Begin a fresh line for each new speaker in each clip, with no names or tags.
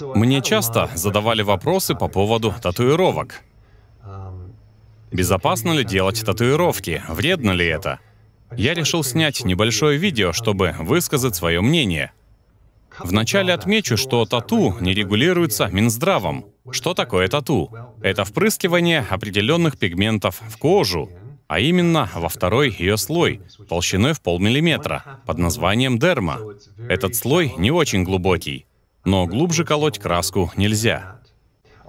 Мне часто задавали вопросы по поводу татуировок. Безопасно ли делать татуировки? Вредно ли это? Я решил снять небольшое видео, чтобы высказать свое мнение. Вначале отмечу, что тату не регулируется Минздравом. Что такое тату? Это впрыскивание определенных пигментов в кожу, а именно во второй ее слой, толщиной в полмиллиметра, под названием дерма. Этот слой не очень глубокий, но глубже колоть краску нельзя.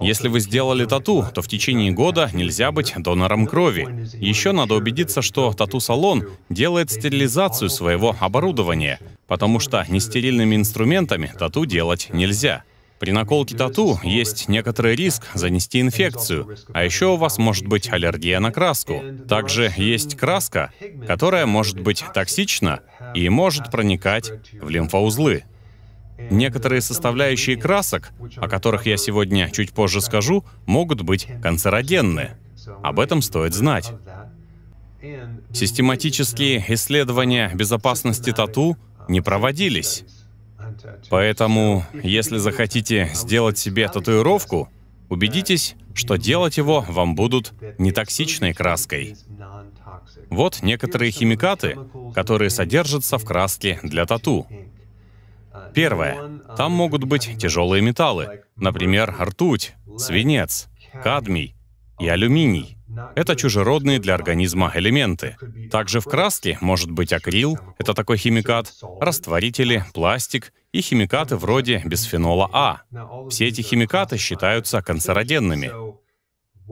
Если вы сделали тату, то в течение года нельзя быть донором крови. Еще надо убедиться, что тату-салон делает стерилизацию своего оборудования, потому что нестерильными инструментами тату делать нельзя. При наколке тату есть некоторый риск занести инфекцию, а еще у вас может быть аллергия на краску. Также есть краска, которая может быть токсична и может проникать в лимфоузлы. Некоторые составляющие красок, о которых я сегодня чуть позже скажу, могут быть канцерогенны. Об этом стоит знать. Систематические исследования безопасности тату не проводились. Поэтому, если захотите сделать себе татуировку, убедитесь, что делать его вам будут нетоксичной краской. Вот некоторые химикаты, которые содержатся в краске для тату. Первое. Там могут быть тяжелые металлы, например, ртуть, свинец, кадмий и алюминий. Это чужеродные для организма элементы. Также в краске может быть акрил, это такой химикат, растворители, пластик и химикаты вроде бисфенола А. Все эти химикаты считаются канцерогенными.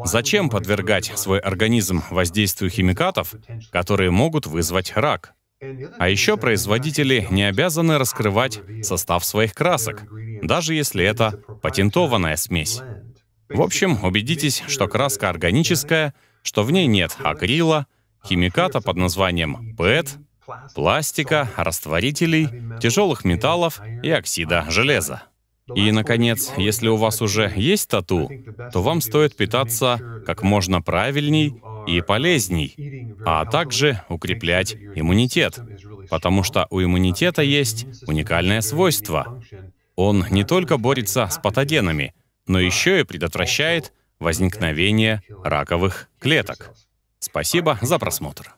Зачем подвергать свой организм воздействию химикатов, которые могут вызвать рак? А, а еще производители не обязаны раскрывать состав своих красок, даже если это патентованная смесь. В общем, убедитесь, что краска органическая, что в ней нет акрила, химиката под названием ПЭТ, e пластика, растворителей, тяжелых металлов и оксида железа. И, наконец, если у вас уже есть тату, то вам стоит питаться как можно правильней и полезней, а также укреплять иммунитет, потому что у иммунитета есть уникальное свойство. Он не только борется с патогенами, но еще и предотвращает возникновение раковых клеток. Спасибо за просмотр.